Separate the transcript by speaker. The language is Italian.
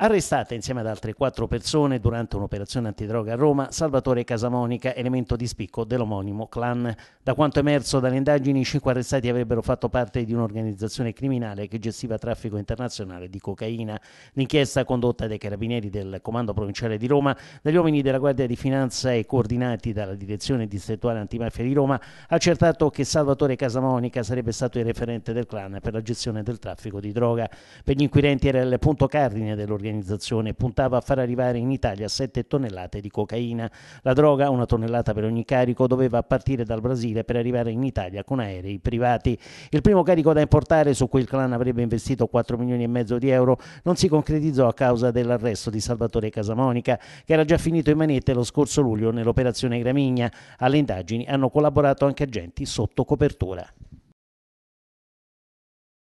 Speaker 1: Arrestata insieme ad altre quattro persone durante un'operazione antidroga a Roma, Salvatore Casamonica, elemento di spicco dell'omonimo clan. Da quanto emerso dalle indagini, i cinque arrestati avrebbero fatto parte di un'organizzazione criminale che gestiva traffico internazionale di cocaina. L'inchiesta condotta dai carabinieri del Comando Provinciale di Roma, dagli uomini della Guardia di Finanza e coordinati dalla Direzione Distrettuale Antimafia di Roma, ha accertato che Salvatore Casamonica sarebbe stato il referente del clan per la gestione del traffico di droga. Per gli inquirenti era il punto cardine dell'organizzazione organizzazione puntava a far arrivare in Italia 7 tonnellate di cocaina. La droga, una tonnellata per ogni carico, doveva partire dal Brasile per arrivare in Italia con aerei privati. Il primo carico da importare, su cui il clan avrebbe investito 4 milioni e mezzo di euro, non si concretizzò a causa dell'arresto di Salvatore Casamonica, che era già finito in manette lo scorso luglio nell'operazione Gramigna. Alle indagini hanno collaborato anche agenti sotto copertura.